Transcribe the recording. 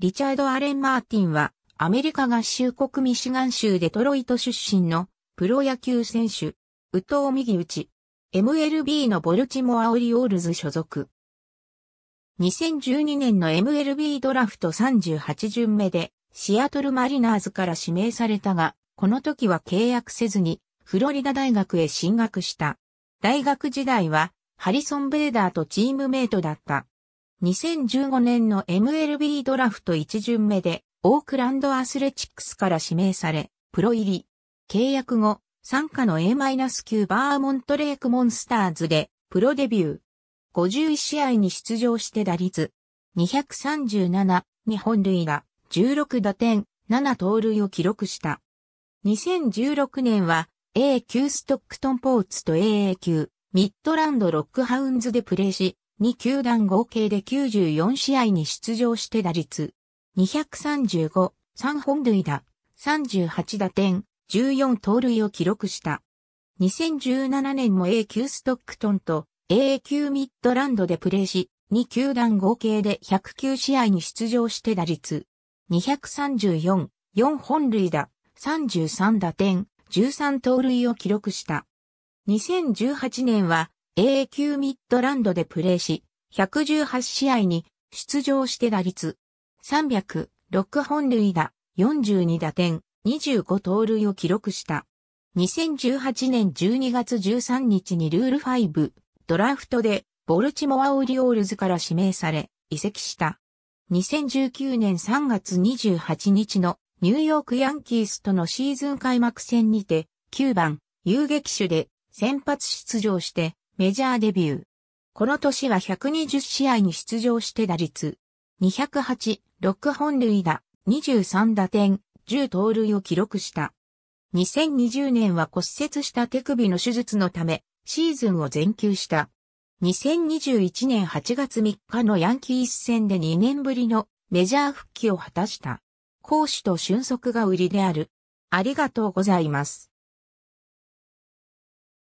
リチャード・アレン・マーティンは、アメリカ合衆国ミシガン州デトロイト出身のプロ野球選手、宇藤右打ち、MLB のボルチモアオリオールズ所属。2012年の MLB ドラフト38巡目で、シアトルマリナーズから指名されたが、この時は契約せずに、フロリダ大学へ進学した。大学時代は、ハリソン・ベーダーとチームメイトだった。2015年の MLB ドラフト1巡目で、オークランドアスレチックスから指名され、プロ入り。契約後、参加の A-9 バーモントレークモンスターズで、プロデビュー。51試合に出場して打率。237、日本塁打、16打点、7盗塁を記録した。2016年は A 級ストックトンポーツと AA 級ミッドランドロックハウンズでプレーし、二球団合計で94試合に出場して打率、235、3本塁打、38打点、14盗塁を記録した。2017年も A 級ストックトンと A 級ミッドランドでプレーし、2球団合計で109試合に出場して打率、234、4本塁打、33打点、13盗塁を記録した。2018年は a q ミッドランドでプレーし、118試合に出場して打率306本塁打、42打点、25盗塁を記録した。2018年12月13日にルール5ドラフトでボルチモア・オリオールズから指名され移籍した。2019年3月28日のニューヨークヤンキースとのシーズン開幕戦にて9番遊撃手で先発出場してメジャーデビュー。この年は120試合に出場して打率208、6本塁打、23打点、10盗塁を記録した。2020年は骨折した手首の手術のため、シーズンを全休した。2021年8月3日のヤンキース戦で2年ぶりのメジャー復帰を果たした。攻守と俊足が売りである。ありがとうございます。